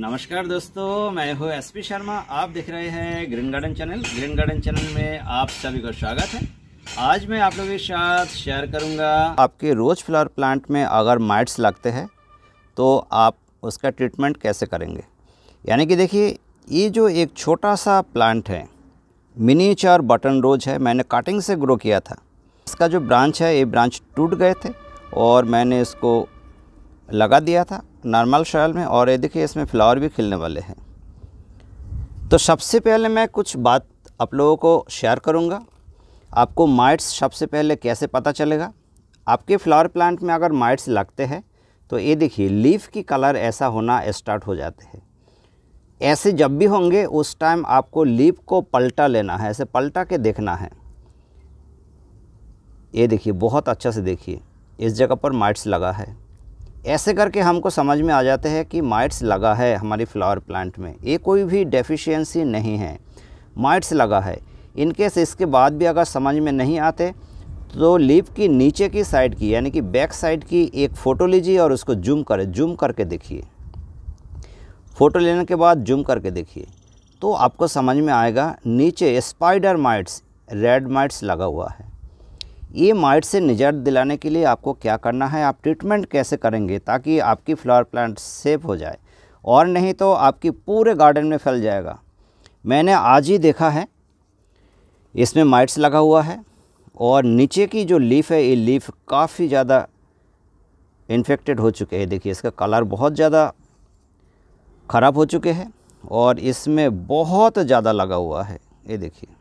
नमस्कार दोस्तों मैं हूँ एसपी शर्मा आप देख रहे हैं green garden channel green garden channel में आप सभी का स्वागत है आज मैं आप लोगों के साथ शेयर करूँगा आपके रोज फ्लावर प्लांट में अगर माइट्स लगते हैं तो आप उसका ट्रीटमेंट कैसे करेंगे यानी कि देखिए ये जो एक छोटा सा प्लांट है मिनीचर बटन रोज है मैंने कटिंग से ग्रो किया था इसका जो ब्रांच है ये ब्रांच टूट गए थे और मैंने इसको लगा दिया था नॉर्मल सॉयल में और ये देखिए इसमें फ्लावर भी खिलने वाले हैं तो सबसे पहले मैं कुछ बात आप लोगों को शेयर करूंगा आपको माइट्स सबसे पहले कैसे पता चलेगा आपके फ्लावर प्लांट में अगर माइट्स लगते हैं तो ये देखिए लीफ की कलर ऐसा होना स्टार्ट हो जाते हैं ऐसे जब भी होंगे उस टाइम आपको लीफ को पलटा लेना है ऐसे पलटा के देखना है ये देखिए बहुत अच्छा से देखिए इस जगह पर माइट्स लगा है ऐसे करके हमको समझ में आ जाते हैं कि माइट्स लगा है हमारी फ्लावर प्लांट में ये कोई भी डेफिशिएंसी नहीं है माइट्स लगा है इनकेस इसके बाद भी अगर समझ में नहीं आते तो लीप की नीचे की साइड की यानी कि बैक साइड की एक फ़ोटो लीजिए और उसको जूम करें जूम करके देखिए फ़ोटो लेने के बाद जूम करके देखिए तो आपको समझ में आएगा नीचे स्पाइडर माइट्स रेड माइट्स लगा हुआ है ये माइट से निजात दिलाने के लिए आपको क्या करना है आप ट्रीटमेंट कैसे करेंगे ताकि आपकी फ्लावर प्लांट सेफ हो जाए और नहीं तो आपकी पूरे गार्डन में फैल जाएगा मैंने आज ही देखा है इसमें माइट्स लगा हुआ है और नीचे की जो लीफ है ये लीफ काफ़ी ज़्यादा इन्फेक्टेड हो चुके हैं देखिए इसका कलर बहुत ज़्यादा ख़राब हो चुके हैं और इसमें बहुत ज़्यादा लगा हुआ है ये देखिए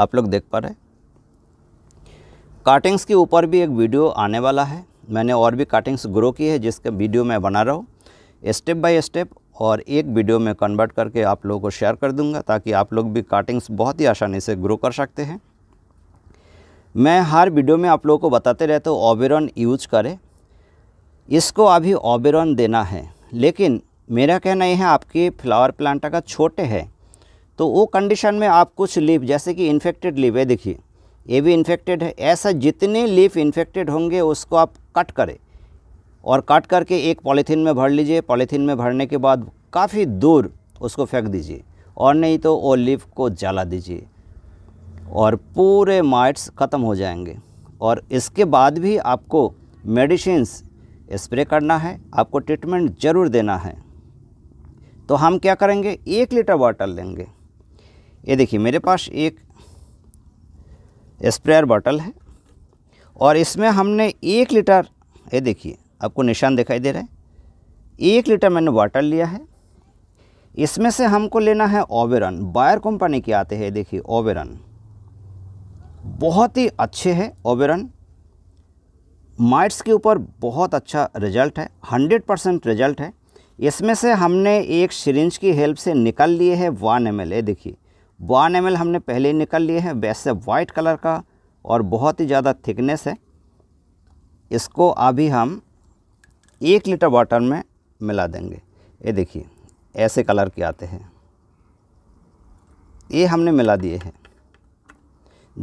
आप लोग देख पा रहे हैं काटिंग्स के ऊपर भी एक वीडियो आने वाला है मैंने और भी काटिंग्स ग्रो की है जिसका वीडियो मैं बना रहा हूँ स्टेप बाय स्टेप और एक वीडियो में कन्वर्ट करके आप लोगों को शेयर कर दूंगा ताकि आप लोग भी काटिंग्स बहुत ही आसानी से ग्रो कर सकते हैं मैं हर वीडियो में आप लोगों को बताते रहता हूँ ओबेरॉन यूज करें इसको अभी ओबेरॉन देना है लेकिन मेरा कहना यह है आपके फ्लावर प्लांट अगर छोटे हैं तो वो कंडीशन में आप कुछ लीव जैसे कि इन्फेक्टेड लीव है देखिए ये भी इन्फेक्टेड है ऐसा जितने लीफ इन्फेक्टेड होंगे उसको आप कट करें और कट करके एक पॉलीथीन में भर लीजिए पॉलीथीन में भरने के बाद काफ़ी दूर उसको फेंक दीजिए और नहीं तो वो लीफ को जला दीजिए और पूरे माइट्स ख़त्म हो जाएंगे और इसके बाद भी आपको मेडिसिन स्प्रे करना है आपको ट्रीटमेंट ज़रूर देना है तो हम क्या करेंगे एक लीटर वाटर लेंगे ये देखिए मेरे पास एक स्प्रेयर बॉटल है और इसमें हमने एक लीटर ये देखिए आपको निशान दिखाई दे रहा है एक लीटर मैंने वाटर लिया है इसमें से हमको लेना है ओवेरन बायर कंपनी के आते हैं देखिए ओवेरन बहुत ही अच्छे हैं ओवेरन माइट्स के ऊपर बहुत अच्छा रिजल्ट है 100 परसेंट रिजल्ट है इसमें से हमने एक सिरिंज की हेल्प से निकल लिए है वन एम एल देखिए वन एम हमने पहले ही निकल लिए हैं वैसे वाइट कलर का और बहुत ही ज़्यादा थिकनेस है इसको अभी हम एक लीटर वाटर में मिला देंगे ये देखिए ऐसे कलर के आते हैं ये हमने मिला दिए हैं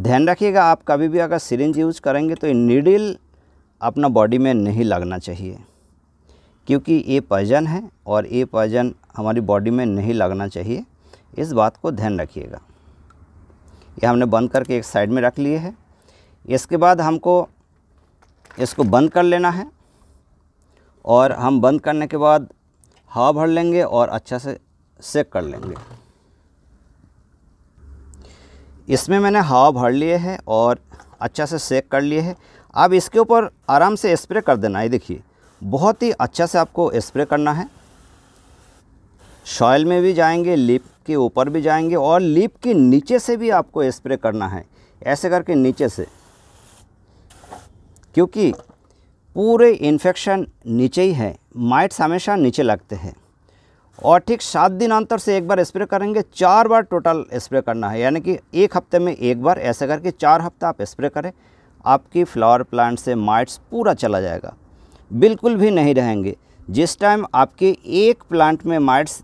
ध्यान रखिएगा आप कभी भी अगर सिरिंज यूज करेंगे तो ये नीडल अपना बॉडी में नहीं लगना चाहिए क्योंकि ये पॉइजन है और ये पॉइजन हमारी बॉडी में नहीं लगना चाहिए इस बात को ध्यान रखिएगा ये हमने बंद करके एक साइड में रख लिए है इसके बाद हमको इसको बंद कर लेना है और हम बंद करने के बाद हवा भर लेंगे और अच्छा से सेक कर लेंगे इसमें मैंने हवा भर लिए है और अच्छा से सेक कर लिए है अब इसके ऊपर आराम से स्प्रे कर देना है देखिए बहुत ही अच्छा से आपको स्प्रे करना है सॉयल में भी जाएंगे लिप के ऊपर भी जाएंगे और लिप के नीचे से भी आपको स्प्रे करना है ऐसे करके नीचे से क्योंकि पूरे इन्फेक्शन नीचे ही है माइट्स हमेशा नीचे लगते हैं और ठीक सात दिन अंतर से एक बार स्प्रे करेंगे चार बार टोटल स्प्रे करना है यानी कि एक हफ्ते में एक बार ऐसे करके चार हफ्ता आप स्प्रे करें आपकी फ्लावर प्लांट से माइट्स पूरा चला जाएगा बिल्कुल भी नहीं रहेंगे जिस टाइम आपके एक प्लांट में माइट्स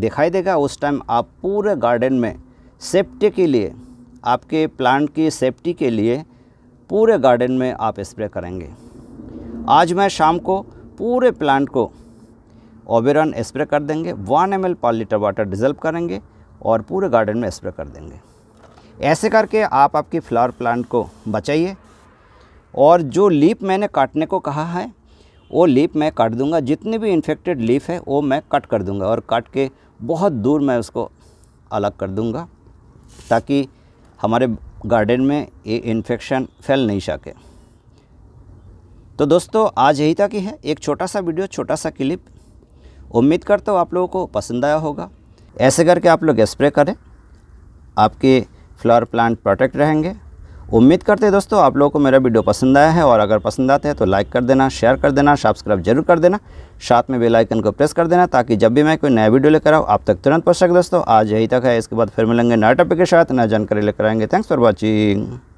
दिखाई देगा उस टाइम आप पूरे गार्डन में सेफ्टी के लिए आपके प्लांट की सेफ्टी के लिए पूरे गार्डन में आप स्प्रे करेंगे आज मैं शाम को पूरे प्लांट को ओबेरन स्प्रे कर देंगे वन एम पर लीटर वाटर डिजल्व करेंगे और पूरे गार्डन में स्प्रे कर देंगे ऐसे करके आप आपकी फ्लावर प्लांट को बचाइए और जो लीप मैंने काटने को कहा है वो लीप मैं काट दूंगा जितनी भी इन्फेक्टेड लीफ है वो मैं कट कर दूंगा और काट के बहुत दूर मैं उसको अलग कर दूंगा ताकि हमारे गार्डन में ये इन्फेक्शन फैल नहीं सके तो दोस्तों आज यही तक ही है एक छोटा सा वीडियो छोटा सा क्लिप उम्मीद करता हूँ आप लोगों को पसंद आया होगा ऐसे करके आप लोग स्प्रे करें आपके फ्लावर प्लांट प्रोटेक्ट रहेंगे उम्मीद करते हैं दोस्तों आप लोगों को मेरा वीडियो पसंद आया है और अगर पसंद आता है तो लाइक कर देना शेयर कर देना सब्सक्राइब जरूर कर देना साथ में बेल आइकन को प्रेस कर देना ताकि जब भी मैं कोई नया वीडियो लेकर आऊँ आप तक तुरंत पहुँच सके दोस्तों आज यही तक है इसके बाद फिर मिलेंगे नया टॉपिक के साथ नया जानकारी लेकर आएंगे थैंक्स फॉर वॉचिंग